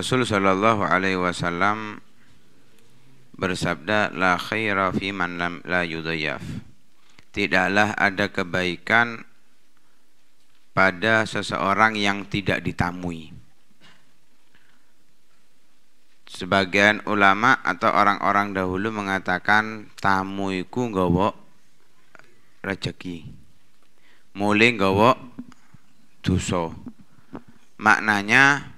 Rasul Alaihi Wasallam bersabda la khaira fi man lam la yudayaf tidaklah ada kebaikan pada seseorang yang tidak ditamui sebagian ulama atau orang-orang dahulu mengatakan tamuiku gawok rezeki, muling mulai nggawa maknanya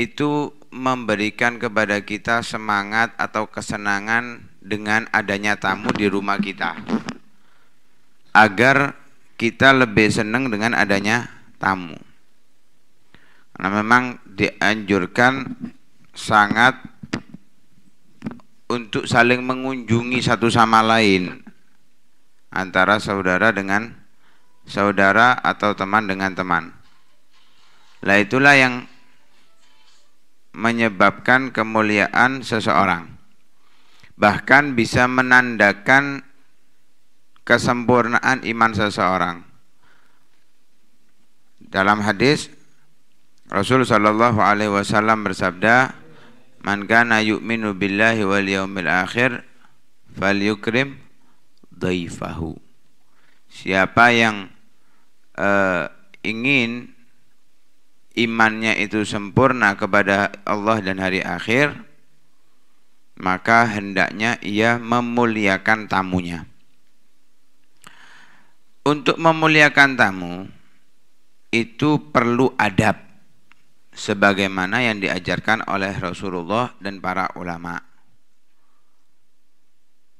itu memberikan kepada kita semangat atau kesenangan dengan adanya tamu di rumah kita agar kita lebih senang dengan adanya tamu karena memang dianjurkan sangat untuk saling mengunjungi satu sama lain antara saudara dengan saudara atau teman dengan teman lah itulah yang menyebabkan kemuliaan seseorang bahkan bisa menandakan kesempurnaan iman seseorang dalam hadis Rasul Shallallahu Alaihi Wasallam bersabda man kana yu'minu billahi wal yaumil akhir falyukrim dhaifahu siapa yang uh, ingin imannya itu sempurna kepada Allah dan hari akhir maka hendaknya ia memuliakan tamunya untuk memuliakan tamu itu perlu adab sebagaimana yang diajarkan oleh Rasulullah dan para ulama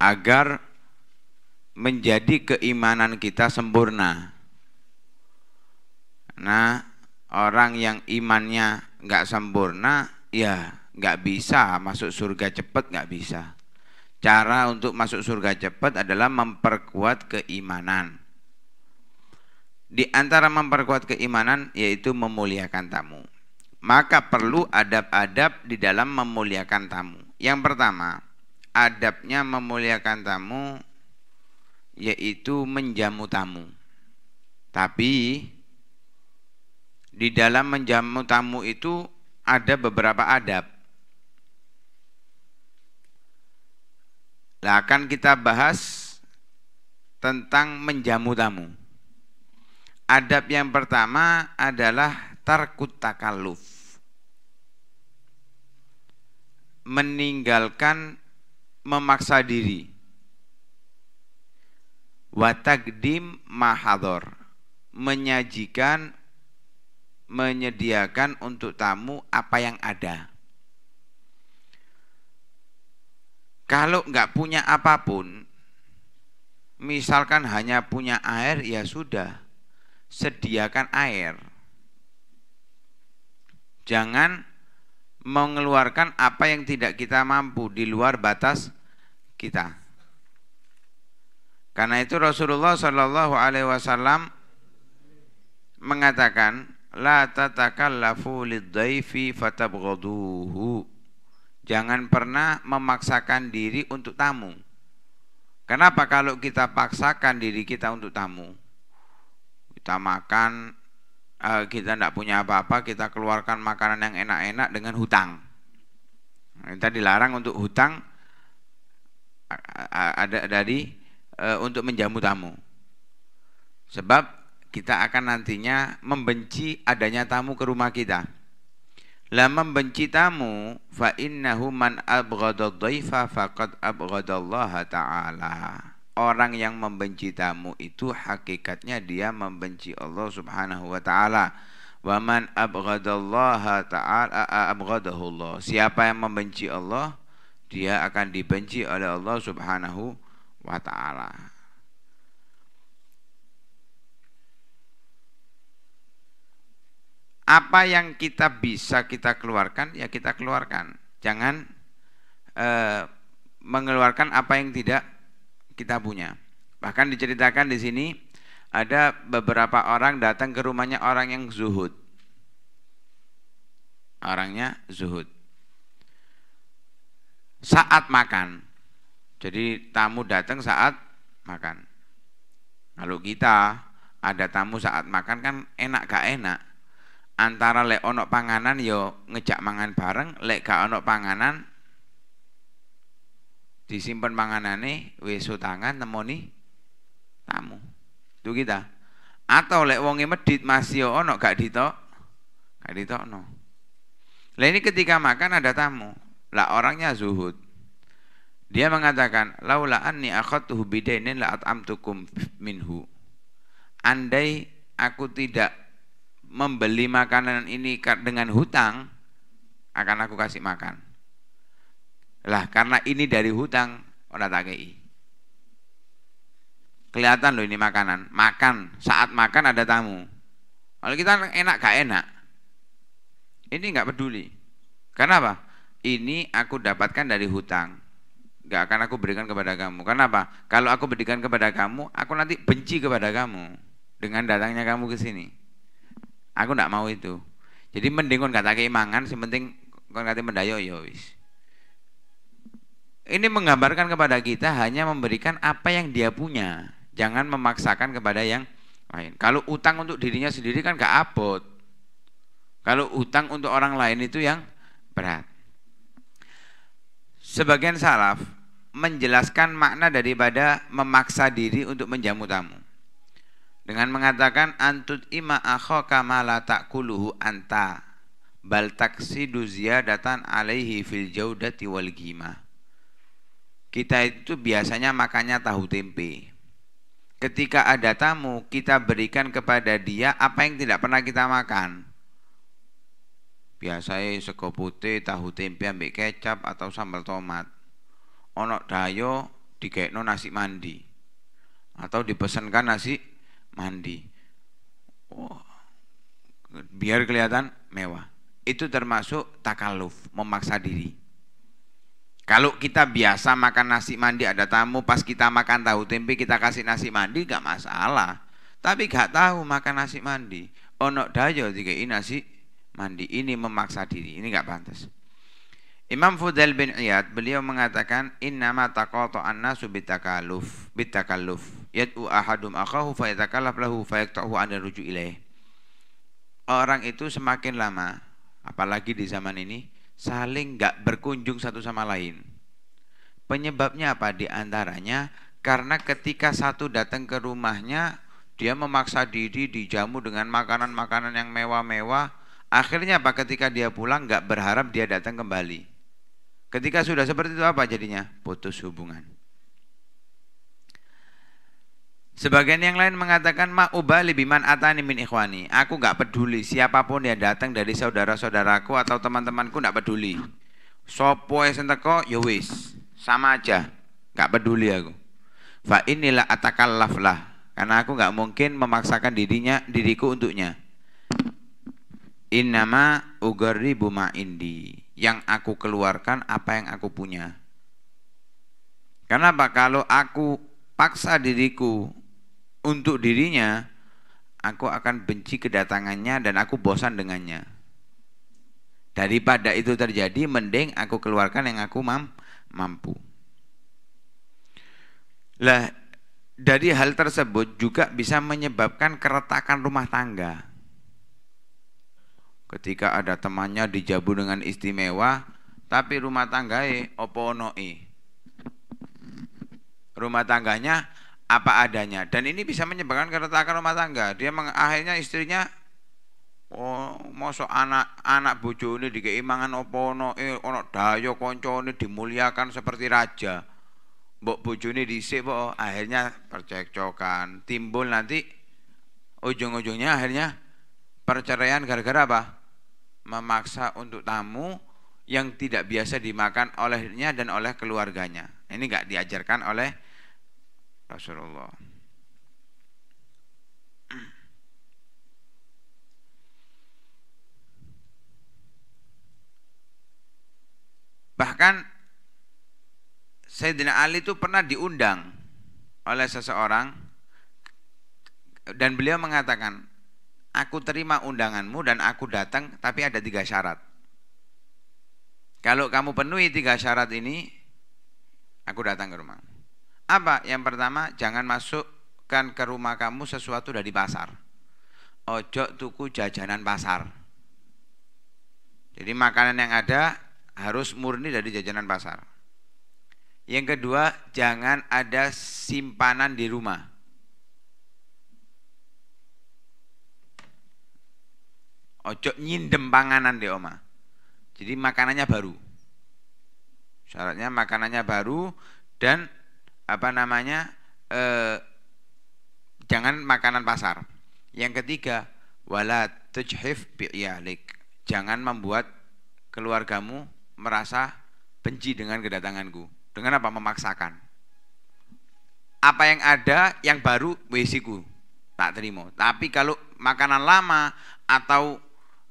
agar menjadi keimanan kita sempurna. Nah, orang yang imannya nggak sempurna ya nggak bisa masuk surga cepat nggak bisa cara untuk masuk surga cepat adalah memperkuat keimanan di antara memperkuat keimanan yaitu memuliakan tamu maka perlu adab-adab di dalam memuliakan tamu yang pertama adabnya memuliakan tamu yaitu menjamu tamu tapi di dalam menjamu tamu itu ada beberapa adab. Nah, akan kita bahas tentang menjamu tamu. Adab yang pertama adalah tarkut takaluf. Meninggalkan memaksa diri. Watagdim mahador. Menyajikan menyediakan untuk tamu apa yang ada. Kalau nggak punya apapun, misalkan hanya punya air, ya sudah, sediakan air. Jangan mengeluarkan apa yang tidak kita mampu di luar batas kita. Karena itu Rasulullah Shallallahu Alaihi Wasallam mengatakan la tatakallafu lidzaifi fatabghaduhu. Jangan pernah memaksakan diri untuk tamu. Kenapa kalau kita paksakan diri kita untuk tamu? Kita makan, kita tidak punya apa-apa, kita keluarkan makanan yang enak-enak dengan hutang. Kita dilarang untuk hutang ada dari untuk menjamu tamu. Sebab kita akan nantinya membenci adanya tamu ke rumah kita. lah membenci tamu fa innahu man faqad ta'ala. Orang yang membenci tamu itu hakikatnya dia membenci Allah Subhanahu wa taala. Wa man ta'ala Siapa yang membenci Allah, dia akan dibenci oleh Allah Subhanahu wa taala. apa yang kita bisa kita keluarkan ya kita keluarkan jangan eh, mengeluarkan apa yang tidak kita punya bahkan diceritakan di sini ada beberapa orang datang ke rumahnya orang yang zuhud orangnya zuhud saat makan jadi tamu datang saat makan kalau kita ada tamu saat makan kan enak gak enak antara lek onok panganan yo ya ngejak mangan bareng lek gak onok panganan disimpan panganane wesu tangan temoni tamu itu kita atau lek wongi medit masih yo ya onok gak ditok gak ditok no lek ini ketika makan ada tamu lah orangnya zuhud dia mengatakan laula anni akhadtuhu bidainin la at'amtukum minhu andai aku tidak membeli makanan ini dengan hutang akan aku kasih makan lah karena ini dari hutang orang oh, tak kei kelihatan loh ini makanan makan saat makan ada tamu kalau kita enak gak enak ini nggak peduli karena apa ini aku dapatkan dari hutang nggak akan aku berikan kepada kamu kenapa kalau aku berikan kepada kamu aku nanti benci kepada kamu dengan datangnya kamu ke sini Aku tidak mau itu. Jadi mending kon kata mangan, sing penting kon kata mendayo ya wis. Ini menggambarkan kepada kita hanya memberikan apa yang dia punya. Jangan memaksakan kepada yang lain. Kalau utang untuk dirinya sendiri kan gak abot. Kalau utang untuk orang lain itu yang berat. Sebagian salaf menjelaskan makna daripada memaksa diri untuk menjamu tamu dengan mengatakan antut ima akho kamala tak kuluhu anta bal duzia datan alaihi fil jaudati wal gima kita itu biasanya makannya tahu tempe ketika ada tamu kita berikan kepada dia apa yang tidak pernah kita makan biasanya sego putih tahu tempe ambek kecap atau sambal tomat onok dayo dikekno nasi mandi atau dipesankan nasi mandi. Wow. Biar kelihatan mewah. Itu termasuk takaluf, memaksa diri. Kalau kita biasa makan nasi mandi ada tamu, pas kita makan tahu tempe kita kasih nasi mandi gak masalah. Tapi gak tahu makan nasi mandi. Onok dayo tiga ini nasi mandi. Ini memaksa diri, ini gak pantas. Imam Fudel bin Iyad beliau mengatakan innama anna subitakaluf bitakaluf takaluf yad'u ahadum akahu fayatakalaf lahu fa anda rujuk ilaih. Orang itu semakin lama, apalagi di zaman ini, saling gak berkunjung satu sama lain. Penyebabnya apa? Di antaranya karena ketika satu datang ke rumahnya, dia memaksa diri dijamu dengan makanan-makanan yang mewah-mewah. Akhirnya apa? Ketika dia pulang gak berharap dia datang kembali. Ketika sudah seperti itu apa jadinya? Putus hubungan. Sebagian yang lain mengatakan ma'uba biman atani min ikhwani. Aku nggak peduli siapapun yang datang dari saudara-saudaraku atau teman-temanku nggak peduli. Sopo senteko ya sama aja. nggak peduli aku. Fa inilah atakallaf lah. Karena aku nggak mungkin memaksakan dirinya diriku untuknya. Innama ugari buma indi. Yang aku keluarkan apa yang aku punya. Kenapa kalau aku paksa diriku untuk dirinya, aku akan benci kedatangannya dan aku bosan dengannya. Daripada itu terjadi, mending aku keluarkan yang aku mam mampu. Lah, dari hal tersebut juga bisa menyebabkan keretakan rumah tangga. Ketika ada temannya dijabu dengan istimewa, tapi rumah tangga opo e? Rumah tangganya apa adanya dan ini bisa menyebabkan keretakan rumah tangga dia meng, akhirnya istrinya oh mosok anak anak bojo ini di opo opono eh ono dayo konco ini dimuliakan seperti raja mbok ini dhisik po akhirnya percekcokan timbul nanti ujung-ujungnya akhirnya perceraian gara-gara apa memaksa untuk tamu yang tidak biasa dimakan olehnya dan oleh keluarganya ini nggak diajarkan oleh Rasulullah. Bahkan Sayyidina Ali itu pernah diundang oleh seseorang dan beliau mengatakan, aku terima undanganmu dan aku datang tapi ada tiga syarat. Kalau kamu penuhi tiga syarat ini, aku datang ke rumah. Apa? Yang pertama, jangan masukkan ke rumah kamu sesuatu dari pasar. Ojo tuku jajanan pasar. Jadi makanan yang ada harus murni dari jajanan pasar. Yang kedua, jangan ada simpanan di rumah. Ojo nyindem panganan di oma. Jadi makanannya baru. Syaratnya makanannya baru dan apa namanya eh, jangan makanan pasar. Yang ketiga, wala tujhif bi'yalik. Jangan membuat keluargamu merasa benci dengan kedatanganku. Dengan apa? Memaksakan. Apa yang ada, yang baru, wesiku. Tak terima. Tapi kalau makanan lama atau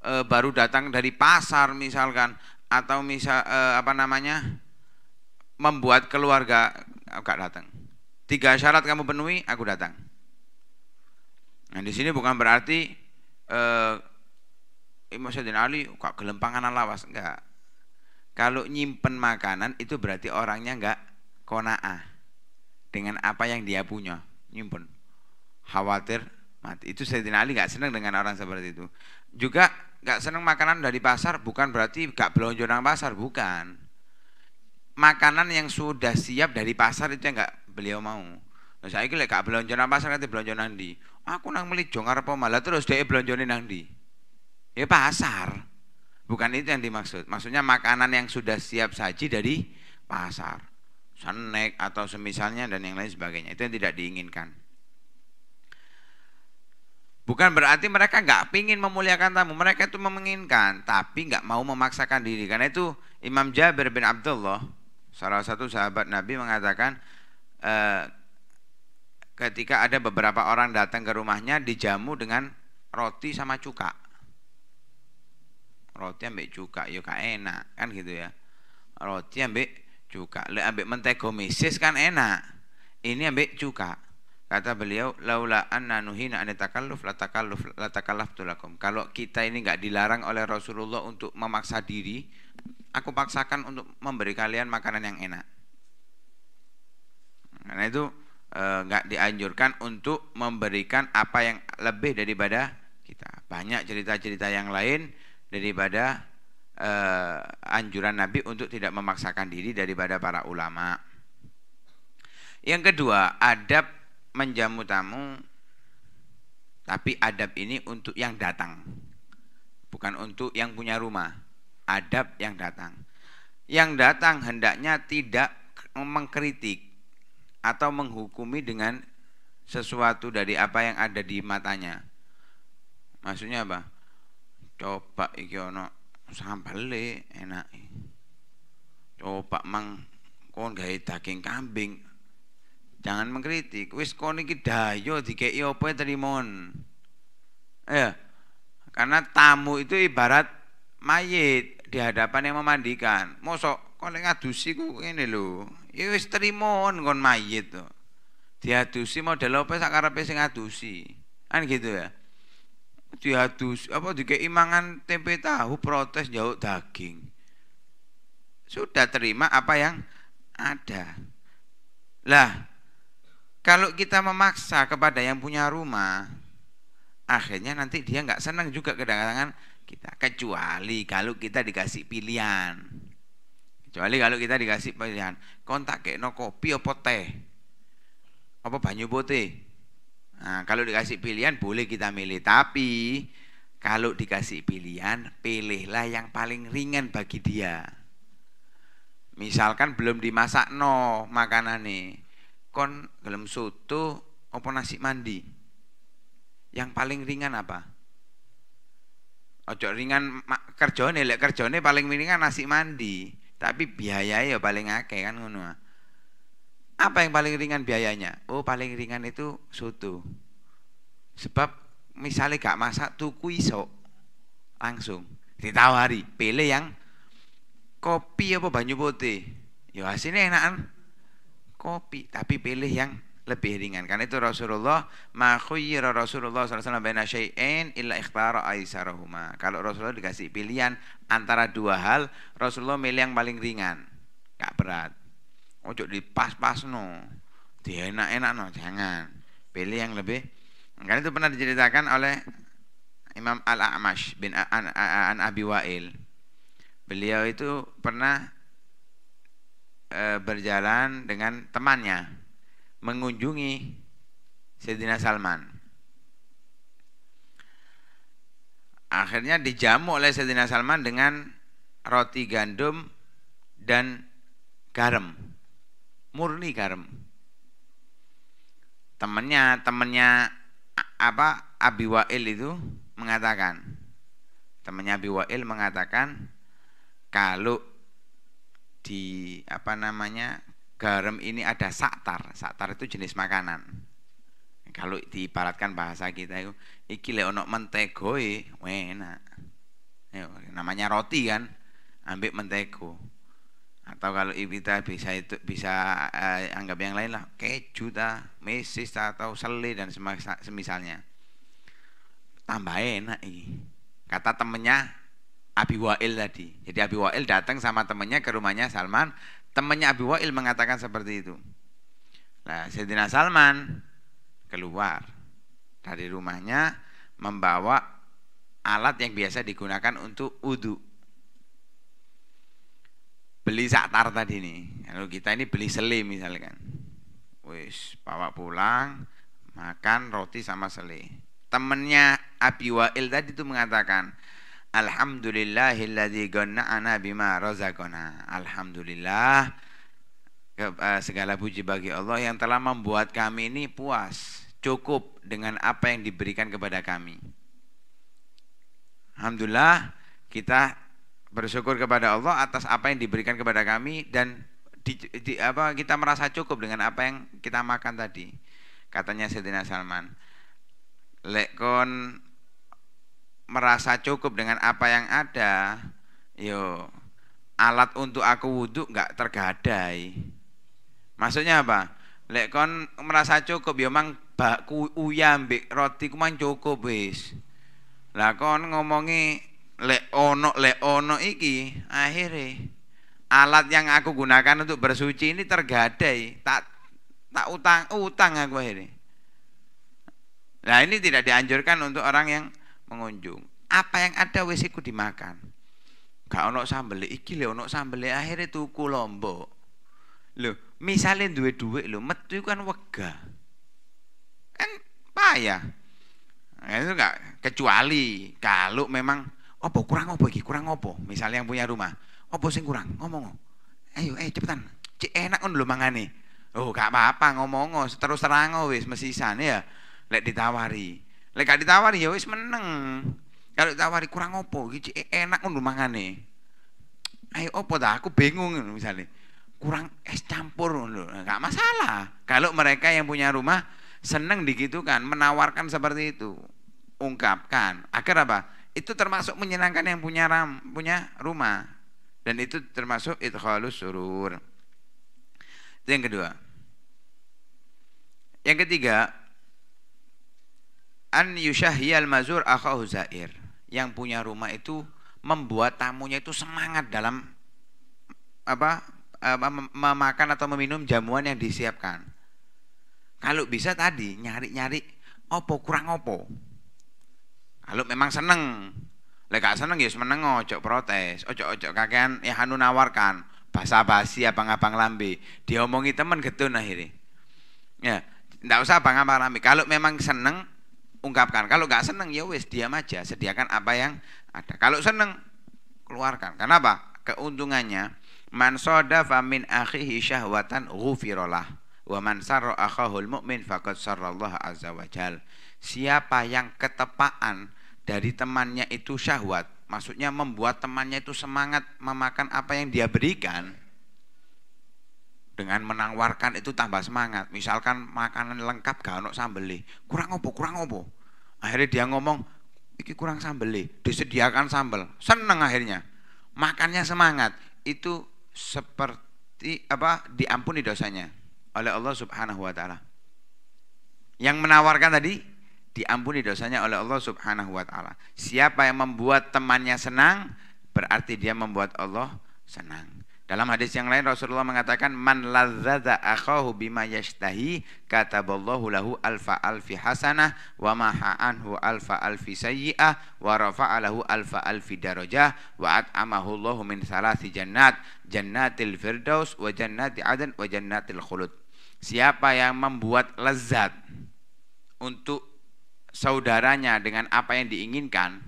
e, baru datang dari pasar misalkan, atau misal e, apa namanya, membuat keluarga aku gak datang. Tiga syarat kamu penuhi, aku datang. Nah di sini bukan berarti eh, Imam Syedin Ali kok gelempangan lawas enggak. Kalau nyimpen makanan itu berarti orangnya enggak kona'ah dengan apa yang dia punya, nyimpen. Khawatir mati. Itu Syedin Ali enggak senang dengan orang seperti itu. Juga enggak senang makanan dari pasar bukan berarti enggak belonjo pasar, bukan makanan yang sudah siap dari pasar itu yang nggak beliau mau. Nah, saya kira kak belanja pasar nanti belanja nang Aku nang beli jong apa malah terus dia belanjane nang di. Ya pasar. Bukan itu yang dimaksud. Maksudnya makanan yang sudah siap saji dari pasar. Snack atau semisalnya dan yang lain sebagainya. Itu yang tidak diinginkan. Bukan berarti mereka nggak pingin memuliakan tamu, mereka itu menginginkan, tapi nggak mau memaksakan diri. Karena itu Imam Jabir bin Abdullah Salah satu sahabat Nabi mengatakan e, ketika ada beberapa orang datang ke rumahnya dijamu dengan roti sama cuka. Roti ambek cuka, yuk ya enak kan gitu ya. Roti ambek cuka, le ambek mentega mesis kan enak. Ini ambek cuka. Kata beliau, laula anna nuhina an takalluf la takalluf la takallaftu Kalau kita ini nggak dilarang oleh Rasulullah untuk memaksa diri, aku paksakan untuk memberi kalian makanan yang enak. Karena itu eh, nggak e, dianjurkan untuk memberikan apa yang lebih daripada kita. Banyak cerita-cerita yang lain daripada e, anjuran Nabi untuk tidak memaksakan diri daripada para ulama. Yang kedua, adab menjamu tamu, tapi adab ini untuk yang datang, bukan untuk yang punya rumah adab yang datang. Yang datang hendaknya tidak mengkritik atau menghukumi dengan sesuatu dari apa yang ada di matanya. Maksudnya apa? Coba iki ono sambale enak. Coba mang kon gawe daging kambing. Jangan mengkritik. Wis kon iki dayo dikeki apa trimon. Ya. Karena tamu itu ibarat mayit di hadapan yang memandikan. Mosok kon ngadusi ku ngene lho. Ya wis trimo kon mayit to. Diadusi model apa sak karepe sing ngadusi. Kan gitu ya. Diadusi apa dikei mangan tempe tahu protes jauh daging. Sudah terima apa yang ada. Lah, kalau kita memaksa kepada yang punya rumah, akhirnya nanti dia nggak senang juga kedatangan kita kecuali kalau kita dikasih pilihan kecuali kalau kita dikasih pilihan kontak kayak no kopi apa teh apa banyu putih nah, kalau dikasih pilihan boleh kita milih tapi kalau dikasih pilihan pilihlah yang paling ringan bagi dia misalkan belum dimasak no makanan nih kon belum soto apa nasi mandi yang paling ringan apa ojo ringan kerjone, lek kerjane paling mendingan nasi mandi tapi biaya ya paling akeh kan ngono apa yang paling ringan biayanya oh paling ringan itu soto sebab misalnya gak masak tuku iso langsung ditawari pilih yang kopi apa banyu putih ya hasilnya enakan kopi tapi pilih yang lebih ringan karena itu Rasulullah ma Rasulullah sallallahu baina syai'in illa ikhtara aisarahuma kalau Rasulullah dikasih pilihan antara dua hal Rasulullah milih yang paling ringan gak berat ojo dipas-pas no dienak-enak no jangan pilih yang lebih karena itu pernah diceritakan oleh Imam Al-A'mash bin An, An Abi Wa'il beliau itu pernah e, berjalan dengan temannya mengunjungi Sayyidina Salman. Akhirnya dijamu oleh Sayyidina Salman dengan roti gandum dan garam. Murni garam. temannya temannya apa Abi Wa'il itu mengatakan temannya Abi Wa'il mengatakan kalau di apa namanya garam ini ada saktar, saktar itu jenis makanan. Kalau diibaratkan bahasa kita itu, iki le ono mentegoi, enak. namanya roti kan, ambil mentego. Atau kalau ibu kita bisa itu bisa eh, anggap yang lain lah, keju ta, mesis ta, atau sele dan semisalnya. Tambah enak ini. Kata temennya Abi Wail tadi. Jadi Abi Wail datang sama temennya ke rumahnya Salman Temannya Abi Wa'il mengatakan seperti itu. Nah, Sayyidina Salman keluar dari rumahnya membawa alat yang biasa digunakan untuk wudhu. Beli saktar tadi nih. Kalau kita ini beli sele misalkan. Wis, bawa pulang, makan roti sama sele. Temennya Abi Wa'il tadi itu mengatakan, Alhamdulillahilladzi ghana'ana bima razaqana. Alhamdulillah eh, segala puji bagi Allah yang telah membuat kami ini puas, cukup dengan apa yang diberikan kepada kami. Alhamdulillah kita bersyukur kepada Allah atas apa yang diberikan kepada kami dan di, di, apa kita merasa cukup dengan apa yang kita makan tadi. Katanya Sayyidina Salman. Lekon merasa cukup dengan apa yang ada, yo alat untuk aku wudhu nggak tergadai. Maksudnya apa? Lek kon merasa cukup, yo mang baku uyam bik roti ku mang cukup wis. Lah kon ngomongi lek ono lek ono iki akhirnya alat yang aku gunakan untuk bersuci ini tergadai tak tak utang utang aku akhirnya Nah ini tidak dianjurkan untuk orang yang pengunjung apa yang ada wis iku dimakan gak ono sambel iki le ono sambel akhirnya tuku lombok lho misalnya duwe duit lho metu kan wega kan payah nah, itu gak kecuali kalau memang opo kurang opo iki kurang opo misalnya yang punya rumah opo sing kurang ngomong ayo eh cepetan cek enak kan lho mangane oh gak apa-apa ngomong terus terang wis mesisan ya lek ditawari Lek gak ditawari ya wis meneng. Kalau ditawari kurang opo gitu enak ngono mangane. Ayo opo dah aku bingung misalnya kurang es campur loh nah, nggak masalah kalau mereka yang punya rumah seneng kan menawarkan seperti itu ungkapkan agar apa itu termasuk menyenangkan yang punya ram punya rumah dan itu termasuk itu idkhalus surur yang kedua yang ketiga an yushahiyal mazur akhahu zair yang punya rumah itu membuat tamunya itu semangat dalam apa memakan atau meminum jamuan yang disiapkan kalau bisa tadi nyari-nyari opo kurang opo kalau memang seneng lega seneng ya seneng ojo protes ojo ojo kakean ya hanu nawarkan basa basi apa ngapang lambi. diomongi temen getun akhirnya ya tidak usah apa ngapang lambi. kalau memang seneng ungkapkan. Kalau nggak seneng ya wes diam aja, sediakan apa yang ada. Kalau seneng keluarkan. Kenapa? Keuntungannya man soda min akhihi syahwatan ghufirullah wa man sarra akhahul mu'min faqad sarallahu azza wajal Siapa yang ketepaan dari temannya itu syahwat, maksudnya membuat temannya itu semangat memakan apa yang dia berikan, dengan menawarkan itu tambah semangat. Misalkan makanan lengkap gak ono sambele, kurang opo kurang opo. Akhirnya dia ngomong, iki kurang sambele, disediakan sambel. Seneng akhirnya. Makannya semangat. Itu seperti apa? Diampuni dosanya oleh Allah Subhanahu wa taala. Yang menawarkan tadi diampuni dosanya oleh Allah Subhanahu wa taala. Siapa yang membuat temannya senang, berarti dia membuat Allah senang. Dalam hadis yang lain Rasulullah mengatakan man ladzadza akhahu bima yashtahi kataballahu lahu alfa alfi hasanah wa maha anhu alfa alfi sayyi'ah wa lahu alfa alfi darajah wa at'amahu Allahu min salasi jannat jannatil firdaus wa jannati adn wa jannatil khulud. Siapa yang membuat lezat untuk saudaranya dengan apa yang diinginkan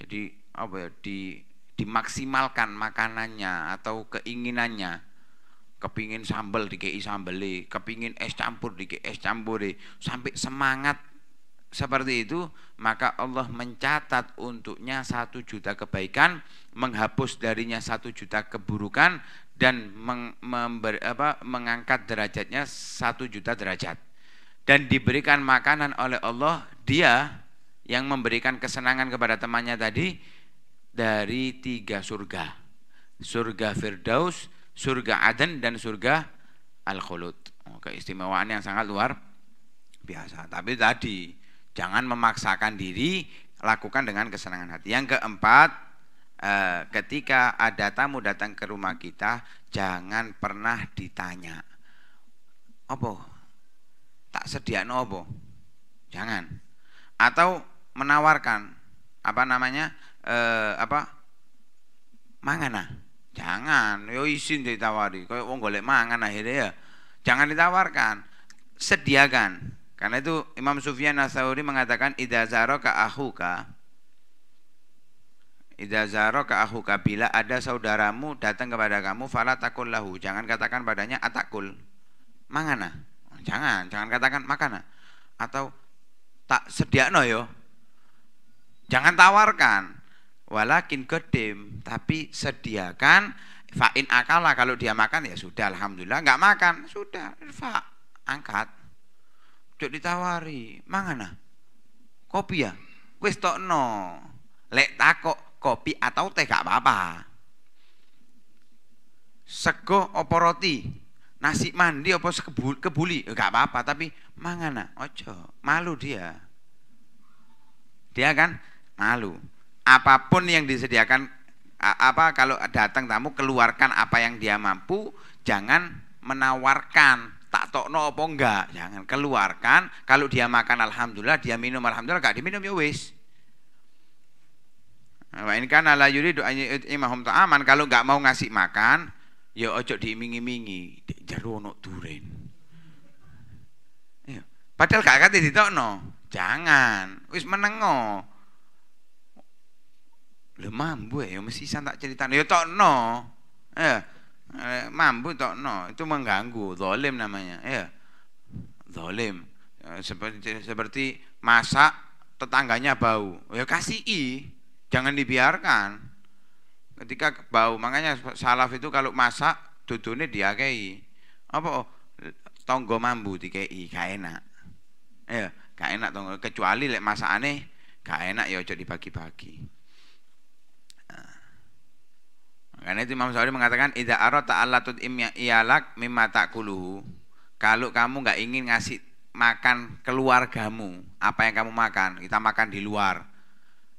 jadi apa ya di dimaksimalkan makanannya atau keinginannya kepingin sambel dikei sambeli kepingin es campur dikei es campuri sampai semangat seperti itu maka Allah mencatat untuknya satu juta kebaikan menghapus darinya satu juta keburukan dan meng, member, apa, mengangkat derajatnya satu juta derajat dan diberikan makanan oleh Allah dia yang memberikan kesenangan kepada temannya tadi dari tiga surga. Surga Firdaus, surga Aden, dan surga Al-Khulud. Oh, keistimewaan yang sangat luar biasa. Tapi tadi, jangan memaksakan diri, lakukan dengan kesenangan hati. Yang keempat, eh, ketika ada tamu datang ke rumah kita, jangan pernah ditanya, apa? Tak sedia apa? Jangan. Atau menawarkan, apa namanya, eh, apa mangana ah? jangan yo izin ditawari kau wong golek mangan akhirnya ya jangan ditawarkan sediakan karena itu Imam Sufyan Asauri mengatakan zaro ka ahuka zaro ka ahuka bila ada saudaramu datang kepada kamu fala takul lahu jangan katakan padanya atakul mangana ah? jangan jangan katakan makana ah? atau tak sediakno yo jangan tawarkan walakin godim tapi sediakan fa'in akala kalau dia makan ya sudah alhamdulillah nggak makan sudah fa angkat cuk ditawari mangana ah? kopi ya wis tokno lek takok kopi atau teh gak apa-apa sego opo roti nasi mandi opo kebuli eh, gak apa-apa tapi mangana ah, ojo malu dia dia kan malu apapun yang disediakan apa kalau datang tamu keluarkan apa yang dia mampu jangan menawarkan tak tokno apa enggak jangan keluarkan kalau dia makan alhamdulillah dia minum alhamdulillah enggak diminum ya wis wa in kana la yuridu an imahum ta'aman kalau enggak mau ngasih makan ya ojo diimingi-imingi jaru ono duren iya. padahal gak kate ditokno jangan wis menengo lemah mambu ya, ya mesti santak tak ceritani. Ya tokno. Ya. Eh, mambu tokno itu mengganggu, zalim namanya. Ya. Zalim. Ya, seperti seperti masak tetangganya bau. yo ya, kasih i, jangan dibiarkan. Ketika bau, makanya salaf itu kalau masak dudune diakei. Apa tonggo mambu dikei gak enak. Ya, gak enak tonggo kecuali lek aneh gak enak ya ojo pagi-pagi karena itu Imam Syafi'i mengatakan idza arata allatut ya, iyalak mimma takuluhu. Kalau kamu enggak ingin ngasih makan keluargamu, apa yang kamu makan, kita makan di luar.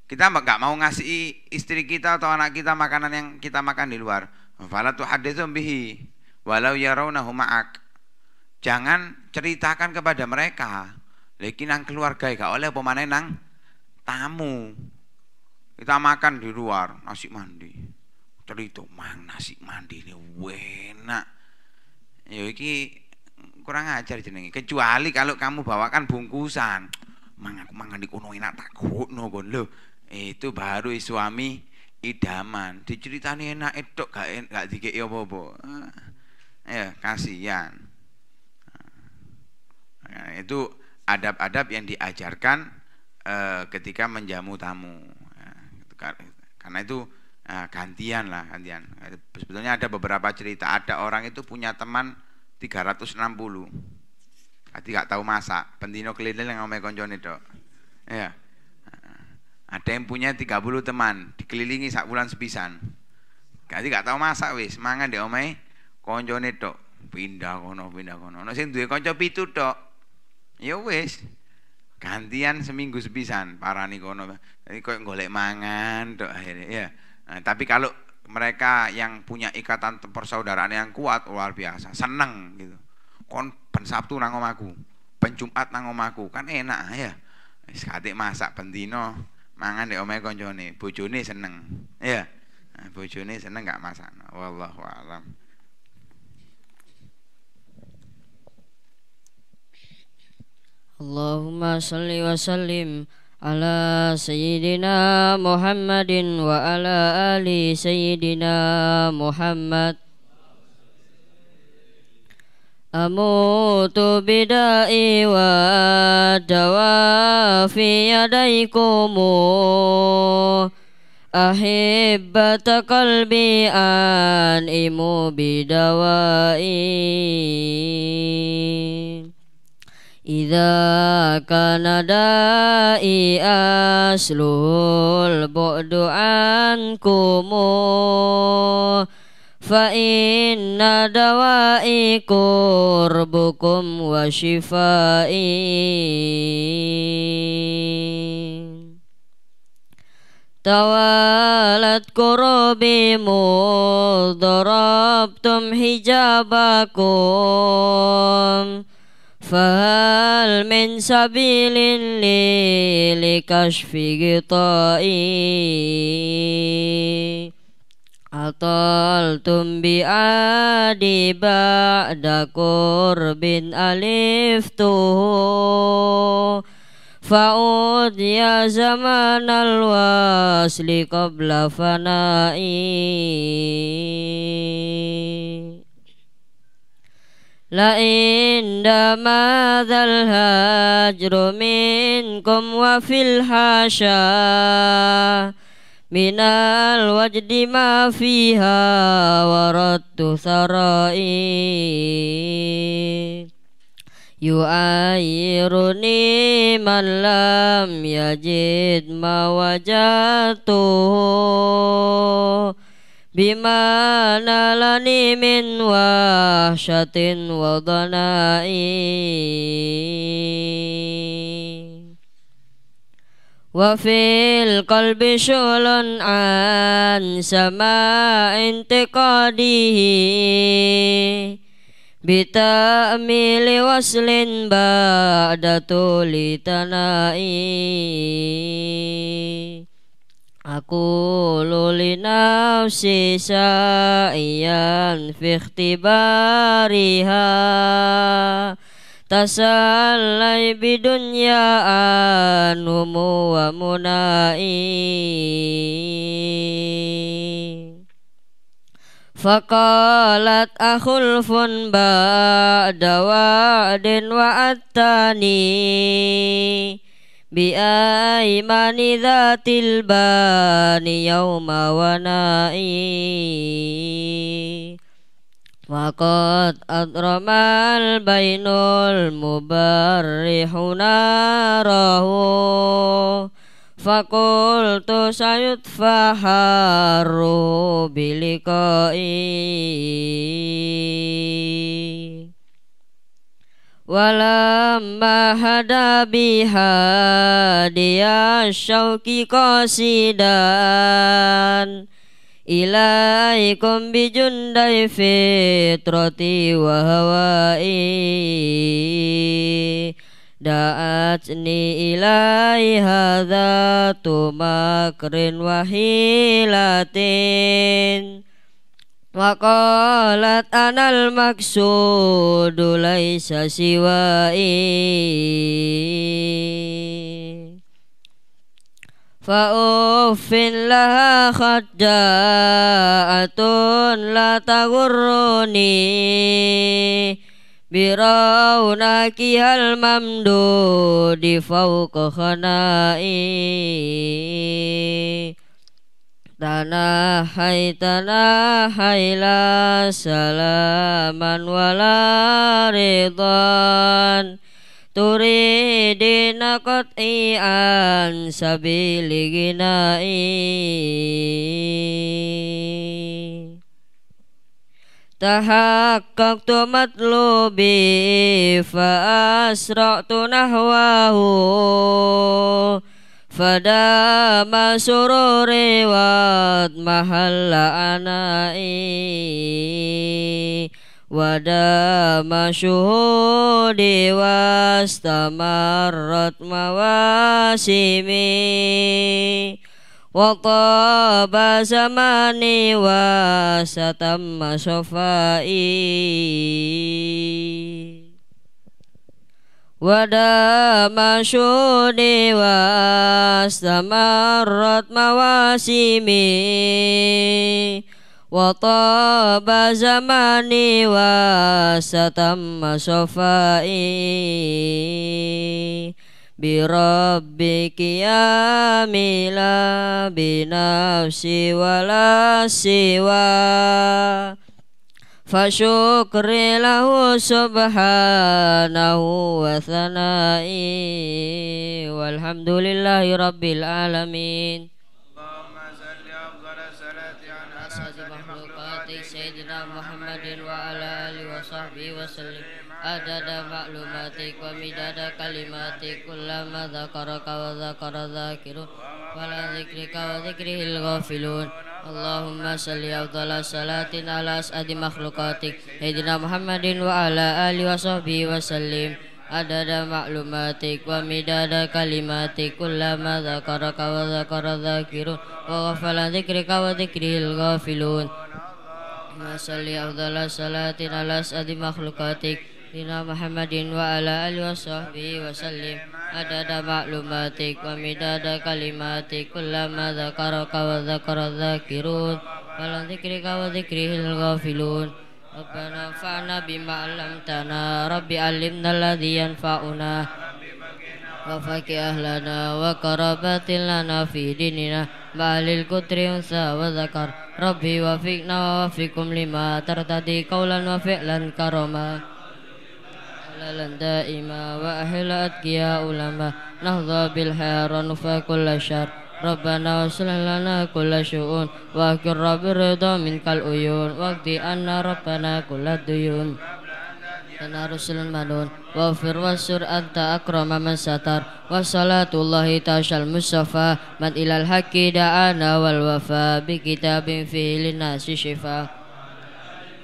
Kita enggak mau ngasih istri kita atau anak kita makanan yang kita makan di luar. Fala tuhaditsum bihi walau yarawnahu ma'ak. Jangan ceritakan kepada mereka. Lagi nang keluarga Kau oleh pemanenang tamu. Kita makan di luar nasi mandi cerita mang nasi mandi ini enak ya iki kurang ajar jenenge kecuali kalau kamu bawakan bungkusan mang aku mangan di kuno enak tak kuno kon itu baru suami idaman diceritani enak itu gak gak dikei apa bobo ah, ya kasihan nah, itu adab-adab yang diajarkan eh, ketika menjamu tamu ya, karena itu Nah, gantian lah, gantian. Sebetulnya ada beberapa cerita, ada orang itu punya teman 360. Tadi nggak tahu masak, pendino keliling yang ngomel konjon itu. Ya. Ada yang punya 30 teman, dikelilingi sak bulan sepisan. Tadi nggak tahu masak wis, mangan deh omai konjon itu. Pindah kono, pindah kono. Nasi dua konco pitu dok, Ya wis, gantian seminggu sepisan parani kono. Tadi koyo golek mangan dok akhirnya ya. Nah, tapi kalau mereka yang punya ikatan persaudaraan yang kuat luar biasa, seneng gitu. Kon ben Sabtu nang omahku, ben Jumat nang omahku, kan enak ya. Wis katik masak ben dino, mangan di omahe koncone, bojone seneng. Ya. Nah, bojone seneng gak masak. Wallahu alam. Allahumma salli wa sallim ala sayyidina muhammadin wa ala ali sayyidina muhammad amutu bidai wa jawafi yadaikumu ahibbat kalbi an imu bidawain إذا كان دائي أسله البعد عنكم فإن دوائي قربكم وشفائي توالت كروبي ضربتم حجابكم فهل من سبيل لي لكشف غطائي أطلتم بأدي بعد قرب ألفته فأود يا زمان الوصل قبل فنائي La inda dama dal hajru minkum wa fil hasya Minal wajdi ma fiha warattu sarai Yu Yu'ayiruni man lam yajid ma wajatuhu Bima nalani min wahsyatin wa dhanai Wa fil qalbi syulun an sama intiqadihi Bita'mili waslin ba'da waslin ba'da tulitana'i Aku luli nafsi sa'iyan fi ikhtibariha Tasallai bidunya anumu wa munai Faqalat akhulfun ba'da wa'din wa بأيمن ذات الباني يوم ونائي وقد أضرم البين المبرح ناره فقلت سيدفع حاره بلقائي Walam bahada biha dia syauki qasidan Ilaikum bijundai fitrati wa Da'atni ilai hadatu makrin wahilatin وقالت أنا المقصود ليس سوائي فأف لها خداءة لا تغرني برونكها الممدود فوق خنائي Tana Hai Tana Hai la salaman wala ridhan Turidina kot'ian sabili ginai Tahakkak tu matlubi fa asra'tu nahwahu Fada masururi wat mahalla anai Wada masyuhudi was tamarrat mawasimi Waqtaba zamani wasatam masofai ودام شودي واستمرت مواسمي وطاب زماني وستم صفائي بربك يا ملا بنفسي ولا سواه فشكري له سبحانه وثنائي والحمد لله رب العالمين اللهم صل أفضل الصلاة على أسعد مخلوقاتك سيدنا محمد وعلى آله وصحبه وسلم عدد معلوماتك ومداد كلماتك كلما ذكرك وذكر ذاكر ولا ذكرك وذكره الغافلون Allahumma salli afdala salatin ala adi makhlukatik Hidina Muhammadin wa ala ali wa sahbihi wa sallim Adada maklumatik wa midada kalimatik Kullama zakaraka wa zakara zakirun Wa ghafala zikrika wa ghafilun Allahumma salli afdala salatin ala asadi makhlukatik Hidina Muhammadin wa ala ali wa sahbihi wa sallim عدد معلوماتك ومداد كلماتك كلما ذكرك وذكر الذاكرون فلن ذكرك وذكره الغافلون ربنا انفعنا بما علمتنا رب علمنا الذي ينفعنا وفك أهلنا وقربات لنا في ديننا بأهل الكتر أنثى وذكر ربي وفقنا ووفقكم لما ترتدي قولا وفعلا كرما حلالا دائما وأهل أتقياء لما نهضى بالحيرة نفى كل شر ربنا وصل لنا كل شؤون واكر برضا منك الأيون واقضي أن ربنا كل الديون لنا رسل المنون واغفر واستر أنت أكرم من ستر وصلاة الله تعشى المصطفى من إلى الحق دعانا والوفاء بكتاب فيه للناس شفاء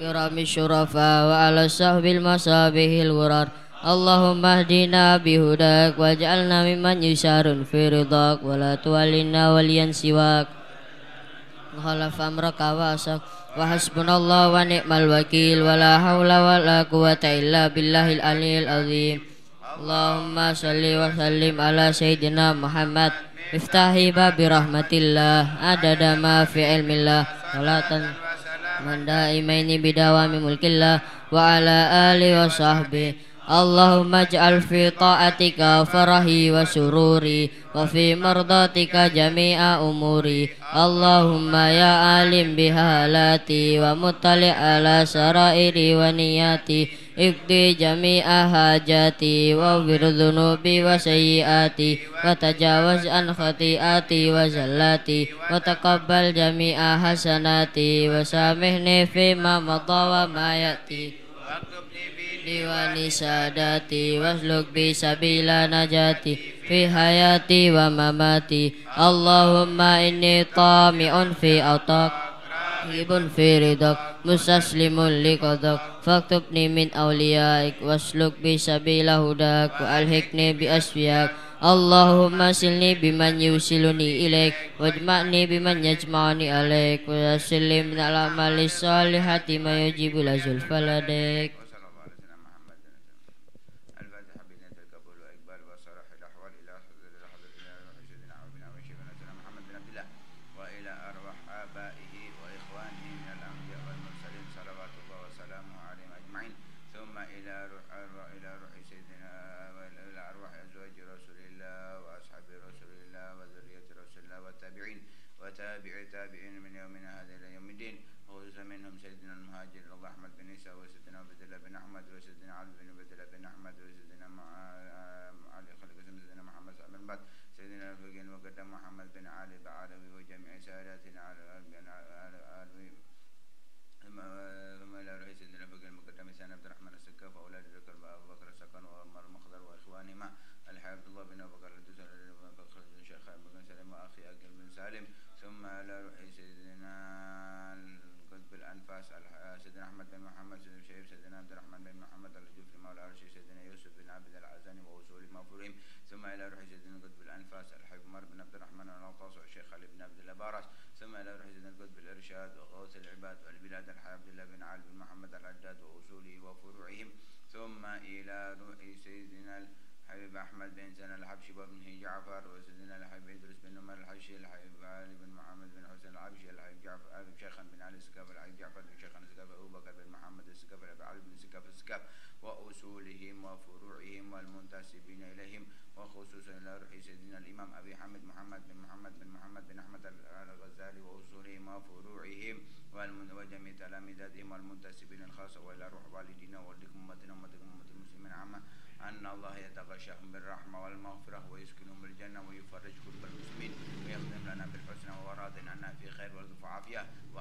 kirami syurafa wa ala sahbil masabihil wurar Allahumma hdina bihudak wa ja'alna mimman yusharun firidak wa la tuwalina wal yansiwak wa asak wa wa ni'mal wakil wa la hawla billahi al-anil Allahumma salli wa sallim ala Muhammad Iftahi babi rahmatillah Adada maafi ilmillah ini bidawami mulkillah wa ala ali wa Allahumma ja'al ta'atika farahi wa wa fi mardatika jami'a umuri Allahumma ya alim bihalati wa mutali ala sarairi wa ikti jami'a hajati wa firudunubi wa sayyati wa tajawaz an khati'ati wa zallati wa taqabbal jami'a hasanati wa samihni fi ma mata wa ma yati wa nisadati wa sluk bi sabila najati fi hayati wa mamati Allahumma inni tami'un fi atak Ibn Firidak Musaslimun liqadak Faktubni min awliyaik Wasluk bisabila hudak Wa alhikni bi asfiyak Allahumma silni biman yusiluni ilaik Wajma'ni biman yajma'ni alaik Wa yasilim salihati Mayujibu lazul faladik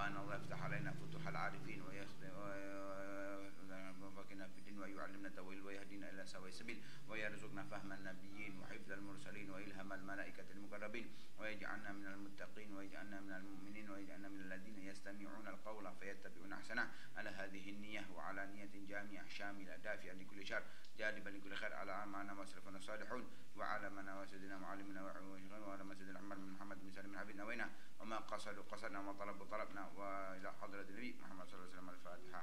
وأن الله يفتح علينا فتوح العارفين ويوفقنا في الدين ويعلمنا التأويل ويهدينا إلى سواء السبيل ويرزقنا فهم النبيين وحفظ المرسلين والهم الملائكة المقربين ويجعلنا من المتقين ويجعلنا من المؤمنين ويجعلنا من الذين يستمعون القول فيتبعون أحسنه على هذه النية وعلى نية جامعة شاملة دافئة لكل شر جالبا لكل خير على عمانا وأسرفنا الصالحون وعلى منا وسيدنا معلمنا وعلى مسجد العمر من محمد بن سلم عبدنا وينا وما قصدوا قصدنا وما طلب طلبنا وإلى حضرة النبي محمد صلى الله عليه وسلم الفاتحة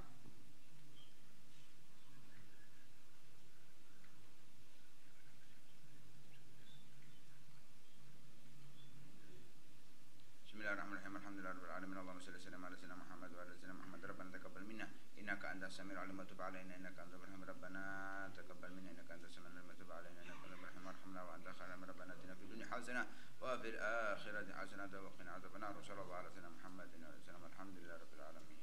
بسم الله الرحمن الرحيم الحمد لله رب العالمين اللهم صل وسلم على سيدنا محمد وعلى سيدنا محمد ربنا تقبل منا انك انت السميع العليم وتب علينا انك انت الرحيم ربنا تقبل منا انك انت السميع العليم وتب علينا انك انت الرحيم ارحمنا وانت خير ربنا اتنا في الدنيا حسنه وفي الآخرة حسنة وقنا عذاب النار وصلى الله على سيدنا محمد وسلم الحمد لله رب العالمين